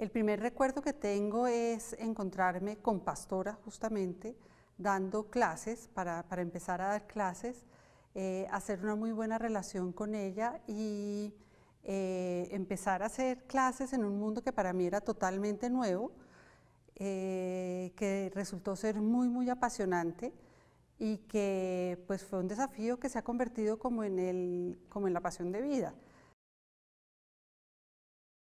El primer recuerdo que tengo es encontrarme con Pastora justamente, dando clases, para, empezar a dar clases, eh, hacer una muy buena relación con ella y eh, empezar a hacer clases en un mundo que para mí era totalmente nuevo, eh, que resultó ser muy, muy apasionante y que pues fue un desafío que se ha convertido como en la pasión de vida.